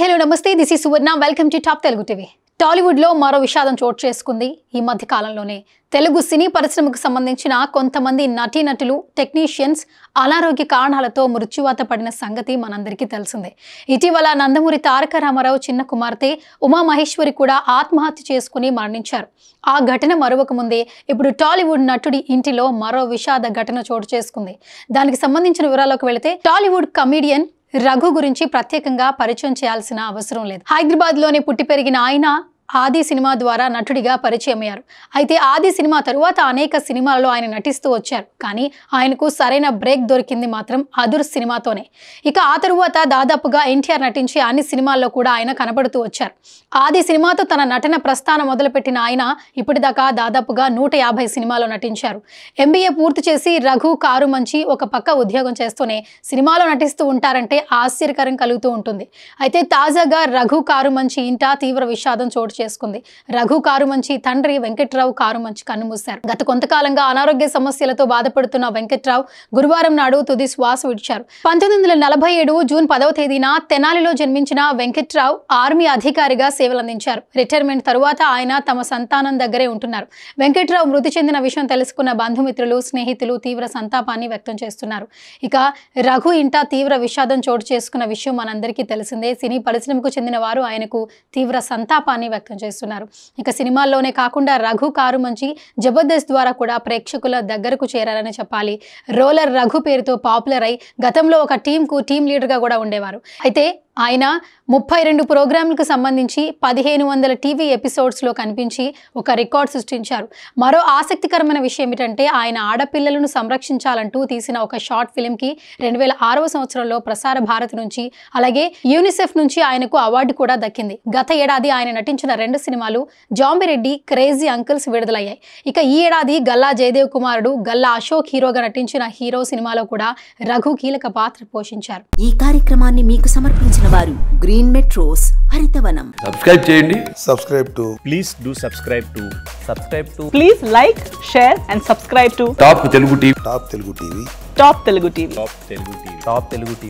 hello నమస్తే this ఈ Suvarna welcome to top Telugu TV టాలీవుడ్లో మరో విషాదం చోటు చేసుకుంది ఈ మధ్య కాలంలోనే తెలుగు సినీ పరిశ్రమకు సంబంధించిన కొంతమంది నటీనటులు టెక్నీషియన్స్ అనారోగ్య కారణాలతో మృత్యువాత పడిన సంగతి మనందరికీ తెలిసిందే ఇటీవల నందమూరి తారక రామారావు చిన్న కుమార్తె ఉమామహేశ్వరి కూడా ఆత్మహత్య చేసుకుని మరణించారు ఆ ఘటన మరొక ముందే ఇప్పుడు టాలీవుడ్ నటుడి ఇంటిలో మరో విషాద ఘటన చోటు చేసుకుంది దానికి సంబంధించిన వివరాలకు వెళితే టాలీవుడ్ కమీడియన్ రఘు గురించి ప్రత్యేకంగా పరిచయం చేయాల్సిన అవసరం లేదు హైదరాబాద్ లోనే పుట్టి పెరిగిన ఆయన ఆది సినిమా ద్వారా నటుడిగా పరిచయమయ్యారు అయితే ఆది సినిమా తరువాత అనేక సినిమాలలో ఆయన నటిస్తూ వచ్చారు కానీ ఆయనకు సరైన బ్రేక్ దొరికింది మాత్రం అదుర్ సినిమాతోనే ఇక ఆ తరువాత దాదాపుగా ఎన్టీఆర్ నటించే అన్ని సినిమాల్లో కూడా ఆయన కనబడుతూ వచ్చారు ఆది సినిమాతో తన నటన ప్రస్థానం మొదలుపెట్టిన ఆయన ఇప్పటిదాకా దాదాపుగా నూట యాభై సినిమాలో నటించారు ఎంబీఏ పూర్తి చేసి రఘు కారు మంచి ఒక పక్క ఉద్యోగం చేస్తూనే సినిమాలో నటిస్తూ ఉంటారంటే ఆశ్చర్యకరం కలుగుతూ ఉంటుంది అయితే తాజాగా రఘు కారు మంచి ఇంటా తీవ్ర విషాదం చోటు చేసుకుంది రఘు కారుమంచి తండ్రి వెంకట్రావు కారుమంచి మూశారు గత కొంతకాలంగా అనారోగ్య సమస్యలతో బాధపడుతున్న వెంకట్రావు గురువారం నాడు తుది శ్వాస విడిచారు పంతొమ్మిది వందల నలభై ఏడు జూన్ పదవ తేదీన తెనాలిలో జన్మించిన వెంకట్రావు ఆర్మీ అధికారిగా సేవలందించారు రిటైర్మెంట్ తరువాత ఆయన తమ సంతానం దగ్గరే ఉంటున్నారు వెంకట్రావు మృతి చెందిన విషయం తెలుసుకున్న బంధుమిత్రులు స్నేహితులు తీవ్ర సంతాపాన్ని వ్యక్తం చేస్తున్నారు ఇక రఘు ఇంట తీవ్ర విషాదం చోటు చేసుకున్న విషయం మనందరికీ తెలిసిందే సినీ పరిశ్రమకు చెందిన వారు ఆయనకు తీవ్ర సంతాపాన్ని వ్యక్తం వ్యక్తం చేస్తున్నారు ఇక సినిమాల్లోనే కాకుండా రఘు కారు మంచి జబర్దస్త్ ద్వారా కూడా ప్రేక్షకుల దగ్గరకు చేరారని చెప్పాలి రోలర్ రఘు పేరుతో పాపులర్ అయి గతంలో ఒక టీంకు టీం లీడర్గా కూడా ఉండేవారు అయితే ఆయన ముప్పై రెండు ప్రోగ్రాంలకు సంబంధించి పదిహేను వందల టీవీ ఎపిసోడ్స్లో కనిపించి ఒక రికార్డ్ సృష్టించారు మరో ఆసక్తికరమైన విషయం ఏమిటంటే ఆయన ఆడపిల్లలను సంరక్షించాలంటూ తీసిన ఒక షార్ట్ ఫిల్మ్కి రెండు వేల ఆరవ సంవత్సరంలో ప్రసార భారత్ నుంచి అలాగే యూనిసెఫ్ నుంచి ఆయనకు అవార్డు కూడా దక్కింది గత ఏడాది ఆయన నటించిన రెండు సినిమాలు జాంబిరెడ్డి క్రేజీ అంకిల్స్ విడుదలయ్యాయి ఇక ఈ ఏడాది గల్లా జయదేవ్ కుమారుడు గల్లా అశోక్ హీరోగా నటించిన హీరో సినిమాలో కూడా రఘు కీలక పాత్ర పోషించారు ఈ కార్యక్రమాన్ని మీకు సమర్పించిన వారు గ్రీన్ మెట్రోస్ హరితవనం సబ్స్క్రైబ్ చేయండి subscribe to please do subscribe to subscribe to please like share and subscribe to top Telugu TV top Telugu TV top Telugu TV top Telugu TV top Telugu TV